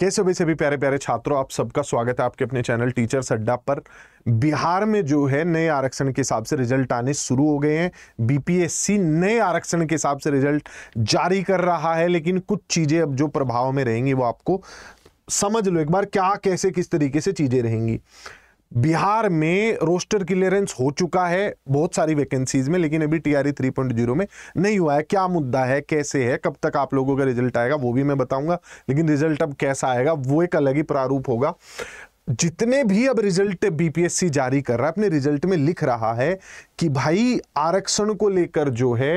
कैसे भी सभी प्यारे प्यारे छात्रों आप सबका स्वागत है आपके अपने चैनल टीचर अड्डा पर बिहार में जो है नए आरक्षण के हिसाब से रिजल्ट आने शुरू हो गए हैं बीपीएससी नए आरक्षण के हिसाब से रिजल्ट जारी कर रहा है लेकिन कुछ चीज़ें अब जो प्रभाव में रहेंगी वो आपको समझ लो एक बार क्या कैसे किस तरीके से चीज़ें रहेंगी बिहार में रोस्टर क्लियरेंस हो चुका है बहुत सारी वैकेंसीज में लेकिन अभी पॉइंट जीरो e में नहीं हुआ है क्या मुद्दा है कैसे है कब तक आप लोगों का रिजल्ट आएगा वो भी मैं बताऊंगा लेकिन रिजल्ट अब कैसा आएगा वो एक अलग ही प्रारूप होगा जितने भी अब रिजल्ट बीपीएससी जारी कर रहा है अपने रिजल्ट में लिख रहा है कि भाई आरक्षण को लेकर जो है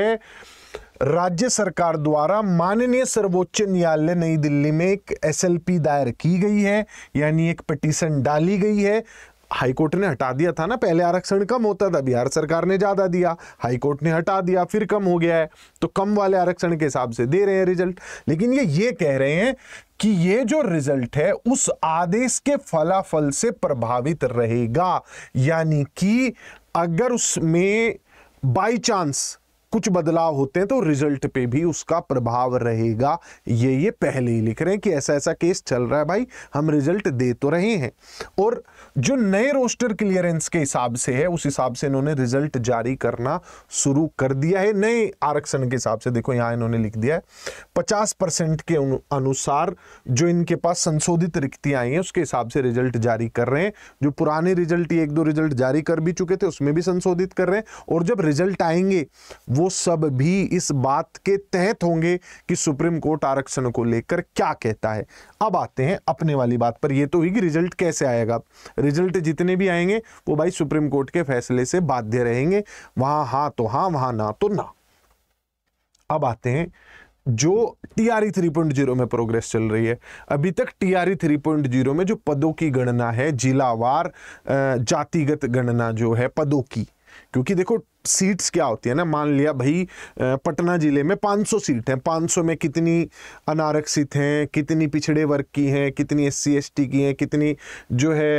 राज्य सरकार द्वारा माननीय सर्वोच्च न्यायालय नई दिल्ली में एक एसएलपी दायर की गई है यानी एक पिटीशन डाली गई है हाईकोर्ट ने हटा दिया था ना पहले आरक्षण कम होता था बिहार सरकार ने ज़्यादा दिया हाईकोर्ट ने हटा दिया फिर कम हो गया है तो कम वाले आरक्षण के हिसाब से दे रहे हैं रिजल्ट लेकिन ये ये कह रहे हैं कि ये जो रिजल्ट है उस आदेश के फलाफल से प्रभावित रहेगा यानी कि अगर उसमें बाई चांस कुछ बदलाव होते हैं तो रिजल्ट पे भी उसका प्रभाव रहेगा ये ये पहले ही लिख रहे हैं कि ऐसा ऐसा केस चल रहा है भाई हम रिजल्ट दे तो रहे हैं और जो नए रोस्टर क्लियरेंस के हिसाब से है उस हिसाब से इन्होंने रिजल्ट जारी करना शुरू कर दिया है नए आरक्षण के हिसाब से देखो यहाँ इन्होंने लिख दिया है पचास परसेंट के अनुसार जो इनके पास संशोधित रिक्तियाँ आई हैं उसके हिसाब से रिजल्ट जारी कर रहे हैं जो पुराने रिजल्ट एक दो रिजल्ट जारी कर भी चुके थे उसमें भी संशोधित कर रहे हैं और जब रिजल्ट आएंगे वो सब भी इस बात के तहत होंगे कि सुप्रीम कोर्ट आरक्षण को लेकर क्या कहता है अब आते हैं अपने वाली बात पर ये तो हुई कि रिजल्ट कैसे आएगा रिजल्ट जितने भी आएंगे वो भाई सुप्रीम कोर्ट के फैसले से बाध्य रहेंगे वहां हाँ तो हाँ वहां ना तो ना अब आते हैं जो टीआरई थ्री पॉइंट जीरो में प्रोग्रेस चल रही है अभी तक टीआरई थ्री पॉइंट जीरो में जो पदों की गणना है जिलावार जातिगत गणना जो है पदों की क्योंकि देखो सीट्स क्या होती है ना मान लिया भाई पटना ज़िले में 500 सीट हैं 500 में कितनी अनारक्षित हैं कितनी पिछड़े वर्ग की हैं कितनी एस सी की हैं कितनी जो है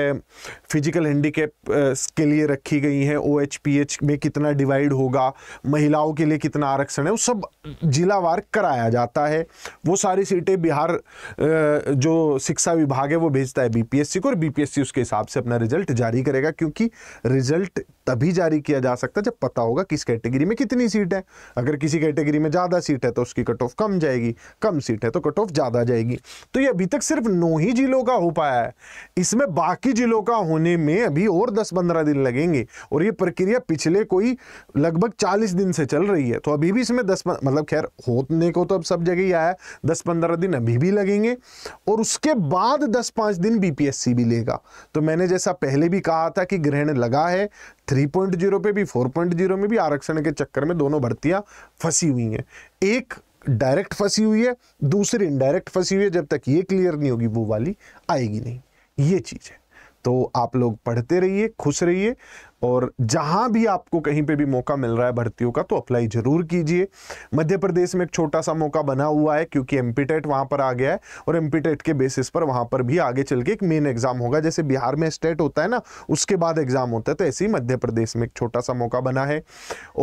फिजिकल हैंडीकेप के लिए रखी गई हैं ओ एच में कितना डिवाइड होगा महिलाओं के लिए कितना आरक्षण है वो सब जिलावार कराया जाता है वो सारी सीटें बिहार जो शिक्षा विभाग है वो भेजता है बीपीएससी को और बीपीएससी उसके हिसाब से अपना रिजल्ट जारी करेगा क्योंकि रिजल्ट तभी जारी किया जा सकता है जब पता पता होगा किस कैटेगरी में कितनी सीट है अगर किसी कैटेगरी में ज़्यादा सीट है तो उसकी कट ऑफ कम जाएगी कम सीट है तो कट ऑफ ज़्यादा जाएगी तो ये अभी तक सिर्फ नौ ही जिलों का हो पाया है इसमें बाकी जिलों का होने में अभी और दस पंद्रह दिन लगेंगे और ये प्रक्रिया पिछले कोई लगभग चालीस दिन से चल रही है तो अभी भी इसमें दस मतलब खैर होने को तो अब सब जगह ही आया दस पंद्रह दिन अभी भी लगेंगे और उसके बाद दस पांच दिन बीपीएससी भी लेगा तो मैंने जैसा पहले भी कहा था कि ग्रहण लगा है 3.0 पे भी 4.0 में भी आरक्षण के चक्कर में दोनों भर्तियां फंसी हुई हैं एक डायरेक्ट फंसी हुई है दूसरी इनडायरेक्ट फंसी हुई है जब तक ये क्लियर नहीं होगी वो वाली आएगी नहीं ये चीज़ है तो आप लोग पढ़ते रहिए खुश रहिए और जहां भी आपको कहीं पे भी मौका मिल रहा है भर्तियों का तो अप्लाई ज़रूर कीजिए मध्य प्रदेश में एक छोटा सा मौका बना हुआ है क्योंकि एमपीटेट वहां पर आ गया है और एमपीटेट के बेसिस पर वहां पर भी आगे चल के एक मेन एग्ज़ाम होगा जैसे बिहार में स्टेट होता है ना उसके बाद एग्ज़ाम होता है तो ऐसे ही मध्य प्रदेश में एक छोटा सा मौका बना है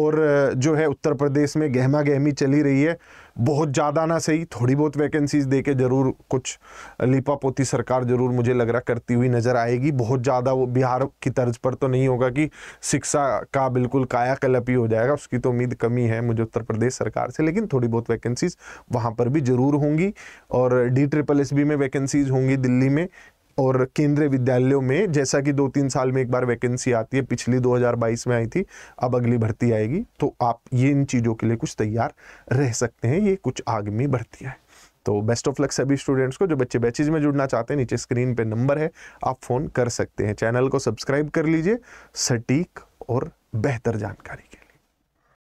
और जो है उत्तर प्रदेश में गहमा गहमी चली रही है बहुत ज़्यादा ना सही थोड़ी बहुत वैकेंसीज दे के ज़रूर कुछ लिपा पोती सरकार ज़रूर मुझे लग रहा करती हुई नज़र आएगी बहुत ज़्यादा वो बिहार की तर्ज पर तो नहीं होगा कि की शिक्षा का बिल्कुल कायाकल्प ही हो जाएगा उसकी तो उम्मीद कमी है मुझे उत्तर प्रदेश सरकार से लेकिन थोड़ी बहुत वैकेंसीज वहाँ पर भी जरूर होंगी और डी ट्रिपल एस बी में वैकेंसीज होंगी दिल्ली में और केंद्रीय विद्यालयों में जैसा कि दो तीन साल में एक बार वैकेंसी आती है पिछली 2022 में आई थी अब अगली भर्ती आएगी तो आप ये इन चीज़ों के लिए कुछ तैयार रह सकते हैं ये कुछ आगमी भर्तियाँ हैं तो बेस्ट ऑफ लक सभी स्टूडेंट्स को जो बच्चे बैचेज में जुड़ना चाहते हैं नीचे स्क्रीन पे नंबर है आप फ़ोन कर सकते हैं चैनल को सब्सक्राइब कर लीजिए सटीक और बेहतर जानकारी के लिए